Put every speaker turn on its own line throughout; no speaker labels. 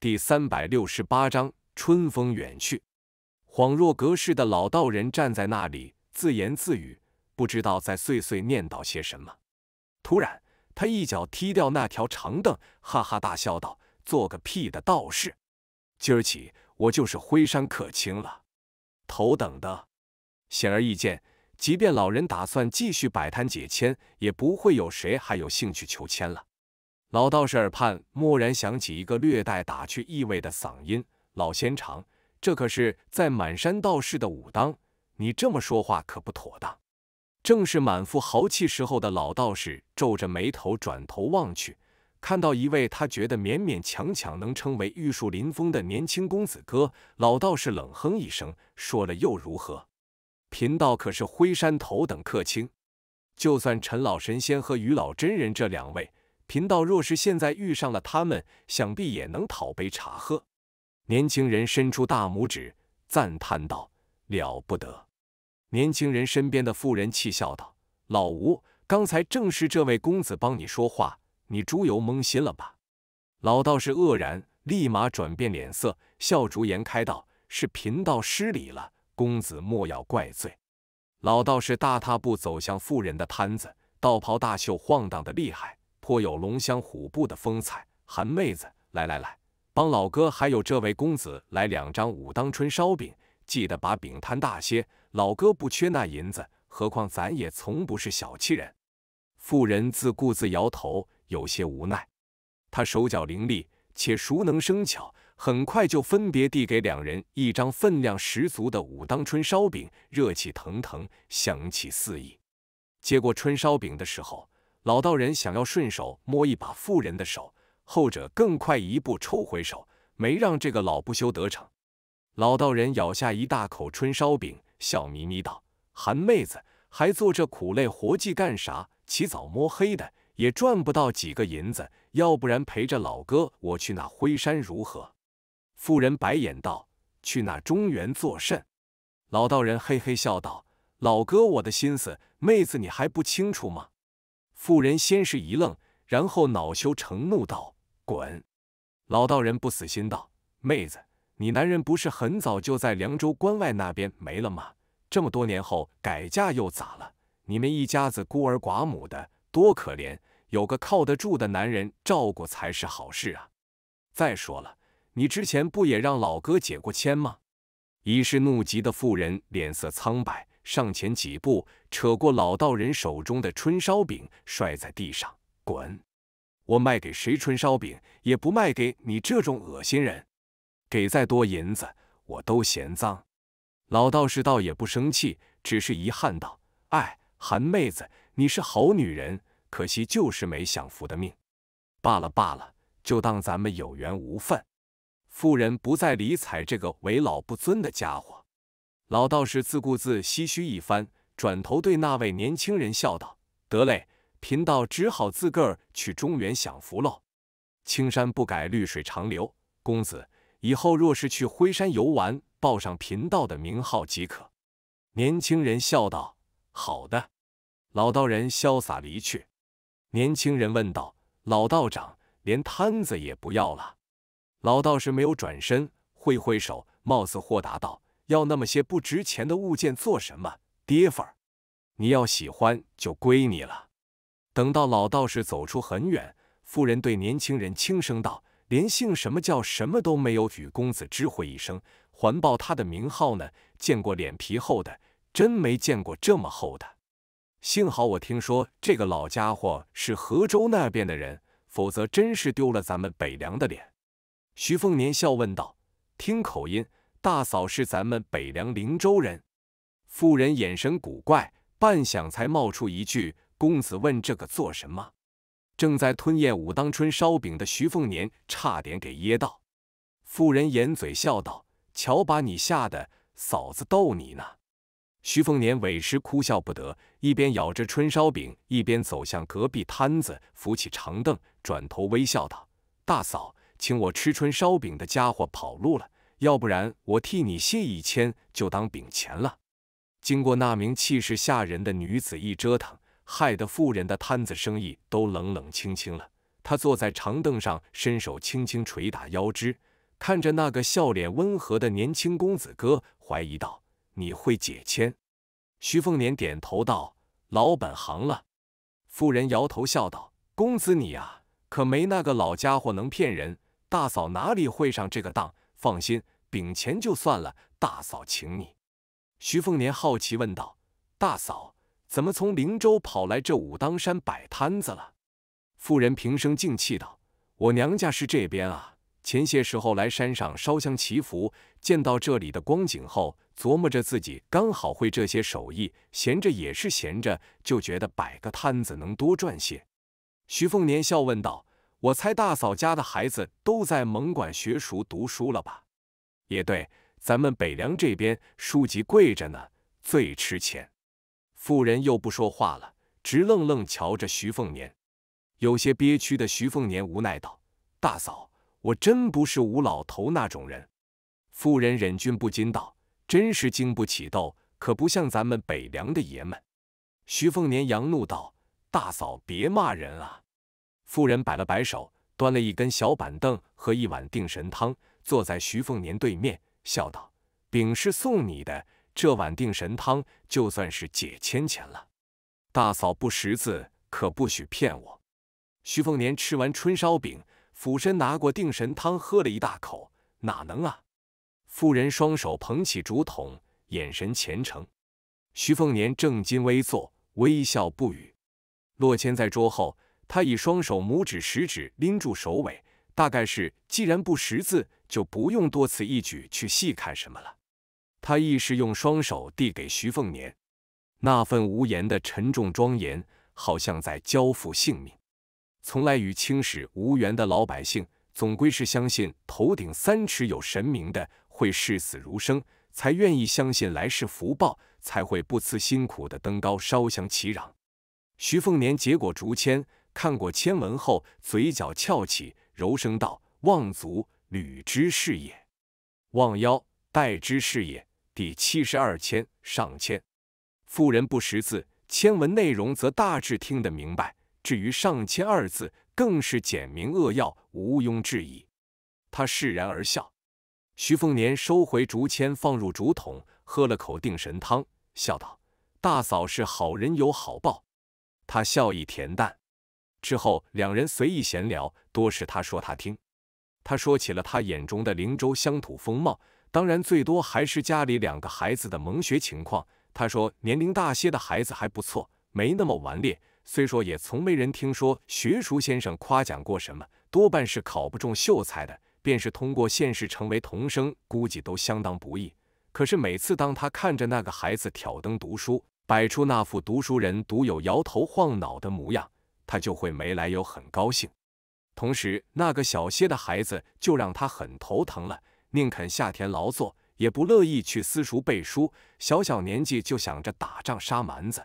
第三百六十八章春风远去。恍若隔世的老道人站在那里自言自语，不知道在碎碎念叨些什么。突然，他一脚踢掉那条长凳，哈哈大笑道：“做个屁的道士！今儿起，我就是灰山客卿了，头等的。”显而易见，即便老人打算继续摆摊解签，也不会有谁还有兴趣求签了。老道士耳畔蓦然响起一个略带打趣意味的嗓音：“老仙长，这可是在满山道士的武当，你这么说话可不妥当。”正是满腹豪气时候的老道士皱着眉头转头望去，看到一位他觉得勉勉强强能称为玉树临风的年轻公子哥，老道士冷哼一声：“说了又如何？贫道可是灰山头等客卿，就算陈老神仙和于老真人这两位。”贫道若是现在遇上了他们，想必也能讨杯茶喝。年轻人伸出大拇指赞叹道：“了不得！”年轻人身边的妇人气笑道：“老吴，刚才正是这位公子帮你说话，你猪油蒙心了吧？”老道士愕然，立马转变脸色，笑逐颜开道：“是贫道失礼了，公子莫要怪罪。”老道士大踏步走向妇人的摊子，道袍大袖晃荡的厉害。颇有龙香虎步的风采，韩妹子，来来来，帮老哥还有这位公子来两张武当春烧饼，记得把饼摊大些。老哥不缺那银子，何况咱也从不是小气人。妇人自顾自摇头，有些无奈。他手脚伶俐，且熟能生巧，很快就分别递给两人一张分量十足的武当春烧饼，热气腾腾，香气四溢。接过春烧饼的时候。老道人想要顺手摸一把妇人的手，后者更快一步抽回手，没让这个老不休得逞。老道人咬下一大口春烧饼，笑眯眯道：“韩妹子，还做这苦累活计干啥？起早摸黑的也赚不到几个银子。要不然陪着老哥我去那灰山如何？”妇人白眼道：“去那中原作甚？”老道人嘿嘿笑道：“老哥，我的心思，妹子你还不清楚吗？”妇人先是一愣，然后恼羞成怒道：“滚！”老道人不死心道：“妹子，你男人不是很早就在凉州关外那边没了吗？这么多年后改嫁又咋了？你们一家子孤儿寡母的，多可怜！有个靠得住的男人照顾才是好事啊！再说了，你之前不也让老哥解过签吗？”已是怒极的妇人脸色苍白。上前几步，扯过老道人手中的春烧饼，摔在地上，滚！我卖给谁春烧饼，也不卖给你这种恶心人！给再多银子，我都嫌脏。老道士倒也不生气，只是遗憾道：“哎，韩妹子，你是好女人，可惜就是没享福的命。罢了罢了，就当咱们有缘无分。”妇人不再理睬这个为老不尊的家伙。老道士自顾自唏嘘一番，转头对那位年轻人笑道：“得嘞，贫道只好自个儿去中原享福喽。青山不改，绿水长流。公子以后若是去辉山游玩，报上贫道的名号即可。”年轻人笑道：“好的。”老道人潇洒离去。年轻人问道：“老道长，连摊子也不要了？”老道士没有转身，挥挥手，貌似豁达道。要那么些不值钱的物件做什么？爹份儿，你要喜欢就归你了。等到老道士走出很远，妇人对年轻人轻声道：“连姓什么叫什么都没有与公子知会一声，环抱他的名号呢？见过脸皮厚的，真没见过这么厚的。幸好我听说这个老家伙是河州那边的人，否则真是丢了咱们北凉的脸。”徐凤年笑问道：“听口音。”大嫂是咱们北凉灵州人。妇人眼神古怪，半晌才冒出一句：“公子问这个做什么？”正在吞咽武当春烧饼的徐凤年差点给噎到。妇人掩嘴笑道：“瞧把你吓的，嫂子逗你呢。”徐凤年委实哭笑不得，一边咬着春烧饼，一边走向隔壁摊子，扶起长凳，转头微笑道：“大嫂，请我吃春烧饼的家伙跑路了。”要不然我替你谢一千，就当饼钱了。经过那名气势吓人的女子一折腾，害得富人的摊子生意都冷冷清清了。他坐在长凳上，伸手轻轻捶打腰肢，看着那个笑脸温和的年轻公子哥，怀疑道：“你会解签？”徐凤年点头道：“老本行了。”妇人摇头笑道：“公子你啊，可没那个老家伙能骗人。大嫂哪里会上这个当？”放心，饼钱就算了。大嫂，请你。徐凤年好奇问道：“大嫂，怎么从灵州跑来这武当山摆摊子了？”妇人平生静气道：“我娘家是这边啊，前些时候来山上烧香祈福，见到这里的光景后，琢磨着自己刚好会这些手艺，闲着也是闲着，就觉得摆个摊子能多赚些。”徐凤年笑问道。我猜大嫂家的孩子都在蒙管学塾读书了吧？也对，咱们北凉这边书籍贵着呢，最吃钱。妇人又不说话了，直愣愣瞧着徐凤年，有些憋屈的徐凤年无奈道：“大嫂，我真不是吴老头那种人。”妇人忍俊不禁道：“真是经不起逗，可不像咱们北凉的爷们。”徐凤年扬怒道：“大嫂，别骂人啊！”妇人摆了摆手，端了一根小板凳和一碗定神汤，坐在徐凤年对面，笑道：“饼是送你的，这碗定神汤就算是解千钱了。大嫂不识字，可不许骗我。”徐凤年吃完春烧饼，俯身拿过定神汤，喝了一大口。哪能啊？妇人双手捧起竹筒，眼神虔诚。徐凤年正襟危坐，微笑不语。落千在桌后。他以双手拇指、食指拎住首尾，大概是既然不识字，就不用多此一举去细看什么了。他亦是用双手递给徐凤年，那份无言的沉重庄严，好像在交付性命。从来与青史无缘的老百姓，总归是相信头顶三尺有神明的，会视死如生，才愿意相信来世福报，才会不辞辛苦的登高烧香祈禳。徐凤年接过竹签。看过签文后，嘴角翘起，柔声道：“望族履之是也，望妖代之是也。”第七十二签上签，妇人不识字，签文内容则大致听得明白。至于上签二字，更是简明扼要，毋庸置疑。他释然而笑。徐凤年收回竹签，放入竹筒，喝了口定神汤，笑道：“大嫂是好人，有好报。”他笑意恬淡。之后，两人随意闲聊，多是他说他听。他说起了他眼中的灵州乡土风貌，当然最多还是家里两个孩子的蒙学情况。他说，年龄大些的孩子还不错，没那么顽劣。虽说也从没人听说学塾先生夸奖过什么，多半是考不中秀才的，便是通过现实成为童生，估计都相当不易。可是每次当他看着那个孩子挑灯读书，摆出那副读书人独有摇头晃脑的模样，他就会没来由很高兴，同时那个小些的孩子就让他很头疼了，宁肯下田劳作，也不乐意去私塾背书。小小年纪就想着打仗杀蛮子。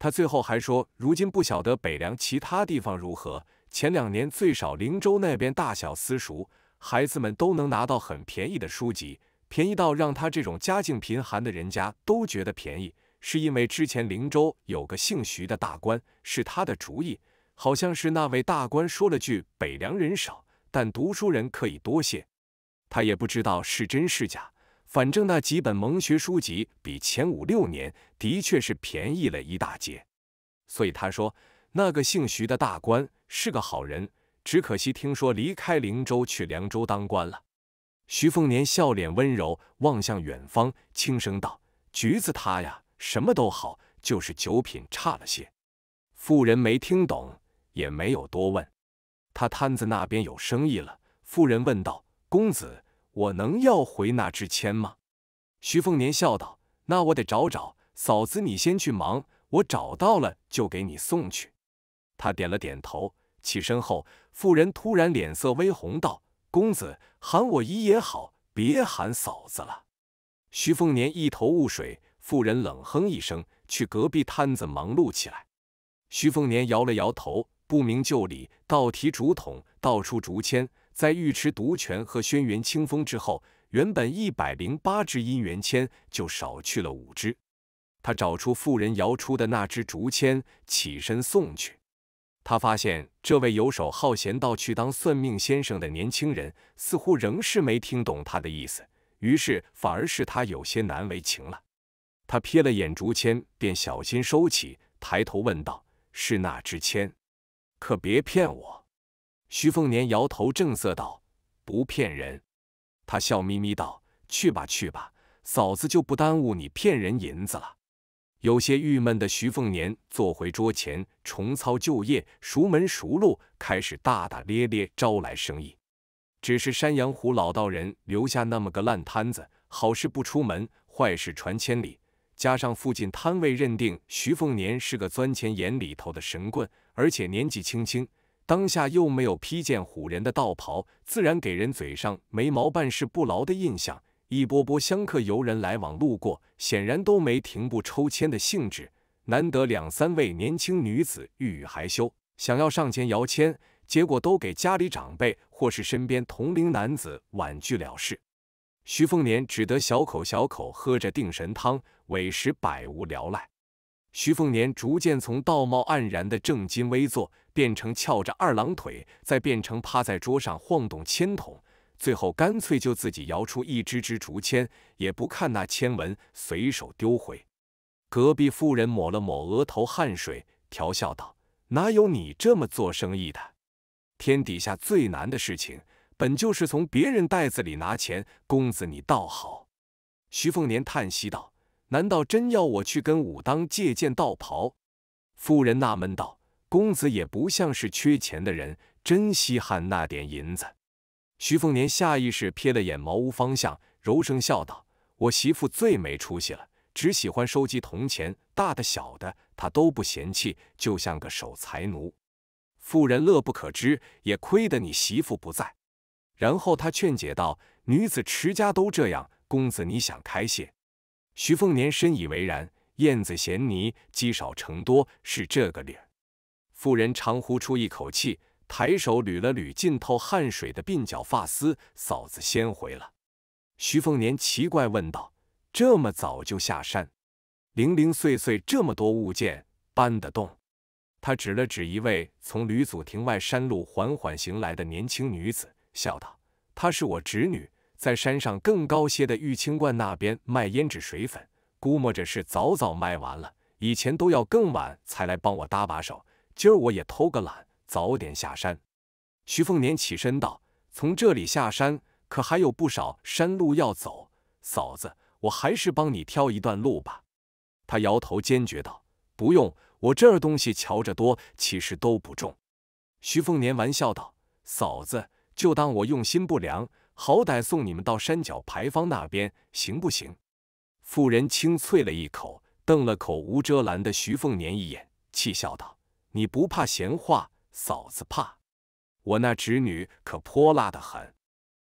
他最后还说，如今不晓得北凉其他地方如何，前两年最少灵州那边大小私塾，孩子们都能拿到很便宜的书籍，便宜到让他这种家境贫寒的人家都觉得便宜，是因为之前灵州有个姓徐的大官，是他的主意。好像是那位大官说了句：“北凉人少，但读书人可以多些。”他也不知道是真是假，反正那几本蒙学书籍比前五六年的确是便宜了一大截。所以他说：“那个姓徐的大官是个好人，只可惜听说离开灵州去凉州当官了。”徐凤年笑脸温柔，望向远方，轻声道：“橘子他呀，什么都好，就是酒品差了些。”妇人没听懂。也没有多问，他摊子那边有生意了。妇人问道：“公子，我能要回那支签吗？”徐凤年笑道：“那我得找找，嫂子你先去忙，我找到了就给你送去。”他点了点头，起身后，妇人突然脸色微红道：“公子喊我姨也好，别喊嫂子了。”徐凤年一头雾水，妇人冷哼一声，去隔壁摊子忙碌起来。徐凤年摇了摇头。不明就里，倒提竹筒，倒出竹签。在尉迟毒泉和轩辕清风之后，原本一百零八支姻缘签就少去了五支。他找出妇人摇出的那支竹签，起身送去。他发现这位游手好闲到去当算命先生的年轻人，似乎仍是没听懂他的意思，于是反而是他有些难为情了。他瞥了眼竹签，便小心收起，抬头问道：“是那支签？”可别骗我！徐凤年摇头正色道：“不骗人。”他笑眯眯道：“去吧去吧，嫂子就不耽误你骗人银子了。”有些郁闷的徐凤年坐回桌前，重操旧业，熟门熟路，开始大大咧咧招来生意。只是山羊胡老道人留下那么个烂摊子，好事不出门，坏事传千里。加上附近摊位认定徐凤年是个钻钱眼里头的神棍，而且年纪轻轻，当下又没有披件唬人的道袍，自然给人嘴上没毛、办事不牢的印象。一波波香客游人来往路过，显然都没停步抽签的兴致。难得两三位年轻女子欲语还羞，想要上前摇签，结果都给家里长辈或是身边同龄男子婉拒了事。徐凤年只得小口小口喝着定神汤，委实百无聊赖。徐凤年逐渐从道貌岸然的正襟危坐，变成翘着二郎腿，再变成趴在桌上晃动签筒，最后干脆就自己摇出一支支竹签，也不看那签文，随手丢回。隔壁妇人抹了抹额头汗水，调笑道：“哪有你这么做生意的？天底下最难的事情。”本就是从别人袋子里拿钱，公子你倒好。”徐凤年叹息道，“难道真要我去跟武当借件道袍？”妇人纳闷道，“公子也不像是缺钱的人，真稀罕那点银子。”徐凤年下意识瞥了眼茅屋方向，柔声笑道：“我媳妇最没出息了，只喜欢收集铜钱，大的小的她都不嫌弃，就像个守财奴。”妇人乐不可支，也亏得你媳妇不在。然后他劝解道：“女子持家都这样，公子你想开些。”徐凤年深以为然。燕子衔泥，积少成多，是这个理儿。妇人长呼出一口气，抬手捋了捋浸透汗水的鬓角发丝：“嫂子先回了。”徐凤年奇怪问道：“这么早就下山？零零碎碎这么多物件，搬得动？”他指了指一位从吕祖亭外山路缓缓行来的年轻女子。笑道：“她是我侄女，在山上更高些的玉清观那边卖胭脂水粉，估摸着是早早卖完了。以前都要更晚才来帮我搭把手，今儿我也偷个懒，早点下山。”徐凤年起身道：“从这里下山，可还有不少山路要走，嫂子，我还是帮你挑一段路吧。”他摇头坚决道：“不用，我这儿东西瞧着多，其实都不重。”徐凤年玩笑道：“嫂子。”就当我用心不良，好歹送你们到山脚牌坊那边，行不行？妇人清啐了一口，瞪了口无遮拦的徐凤年一眼，气笑道：“你不怕闲话，嫂子怕。我那侄女可泼辣的很，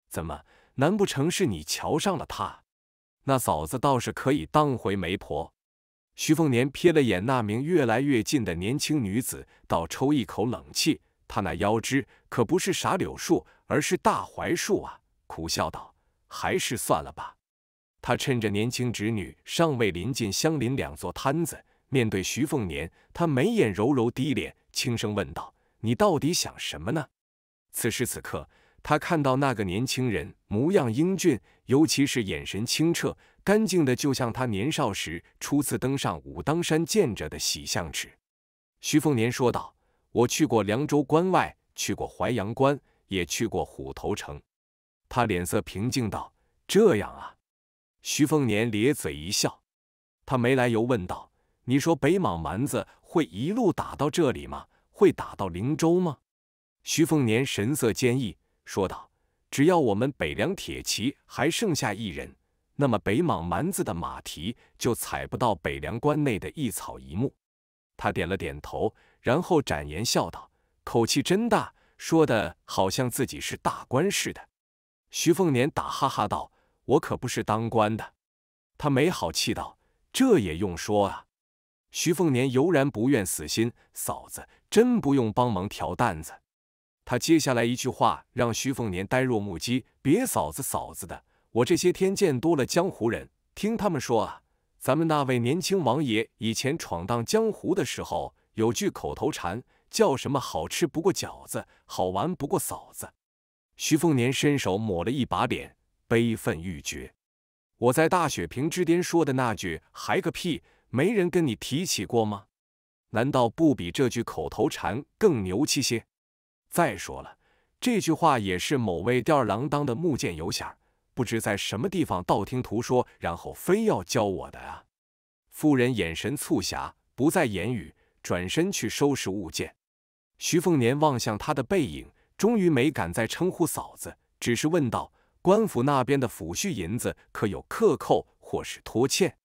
怎么？难不成是你瞧上了她？那嫂子倒是可以当回媒婆。”徐凤年瞥了眼那名越来越近的年轻女子，倒抽一口冷气，她那腰肢可不是啥柳树。而是大槐树啊，苦笑道：“还是算了吧。”他趁着年轻侄女尚未临近，相邻两座摊子面对徐凤年，他眉眼柔柔低敛，轻声问道：“你到底想什么呢？”此时此刻，他看到那个年轻人模样英俊，尤其是眼神清澈干净的，就像他年少时初次登上武当山见着的喜相池。徐凤年说道：“我去过凉州关外，去过淮阳关。”也去过虎头城，他脸色平静道：“这样啊。”徐凤年咧嘴一笑，他没来由问道：“你说北莽蛮子会一路打到这里吗？会打到灵州吗？”徐凤年神色坚毅说道：“只要我们北凉铁骑还剩下一人，那么北莽蛮子的马蹄就踩不到北凉关内的一草一木。”他点了点头，然后展颜笑道：“口气真大。”说的好像自己是大官似的，徐凤年打哈哈道：“我可不是当官的。”他没好气道：“这也用说啊！”徐凤年犹然不愿死心：“嫂子真不用帮忙挑担子。”他接下来一句话让徐凤年呆若木鸡：“别嫂子嫂子的，我这些天见多了江湖人，听他们说啊，咱们那位年轻王爷以前闯荡江湖的时候，有句口头禅。”叫什么好吃不过饺子，好玩不过嫂子。徐凤年伸手抹了一把脸，悲愤欲绝。我在大雪瓶之巅说的那句还个屁，没人跟你提起过吗？难道不比这句口头禅更牛气些？再说了，这句话也是某位吊儿郎当的木剑游侠，不知在什么地方道听途说，然后非要教我的啊。夫人眼神促狭，不再言语，转身去收拾物件。徐凤年望向他的背影，终于没敢再称呼嫂子，只是问道：“官府那边的抚恤银子可有克扣或是拖欠？”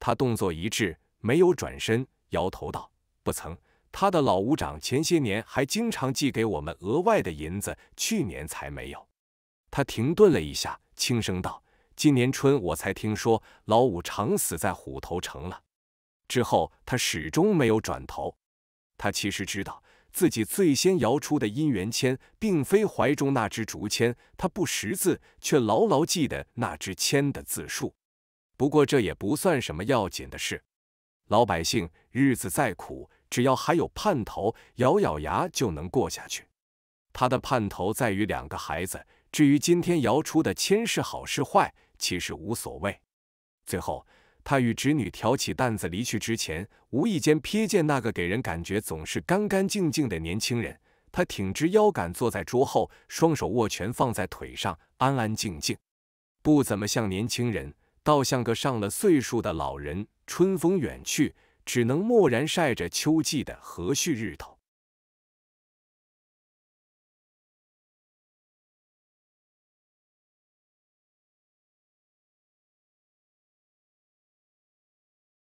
他动作一致，没有转身，摇头道：“不曾。他的老五长前些年还经常寄给我们额外的银子，去年才没有。”他停顿了一下，轻声道：“今年春我才听说老五长死在虎头城了。”之后他始终没有转头。他其实知道。自己最先摇出的姻缘签，并非怀中那支竹签。他不识字，却牢牢记得那支签的字数。不过这也不算什么要紧的事。老百姓日子再苦，只要还有盼头，咬咬牙就能过下去。他的盼头在于两个孩子。至于今天摇出的签是好是坏，其实无所谓。最后。他与侄女挑起担子离去之前，无意间瞥见那个给人感觉总是干干净净的年轻人。他挺直腰杆坐在桌后，双手握拳放在腿上，安安静静，不怎么像年轻人，倒像个上了岁数的老人。春风远去，只能默然晒着秋季的和煦日头。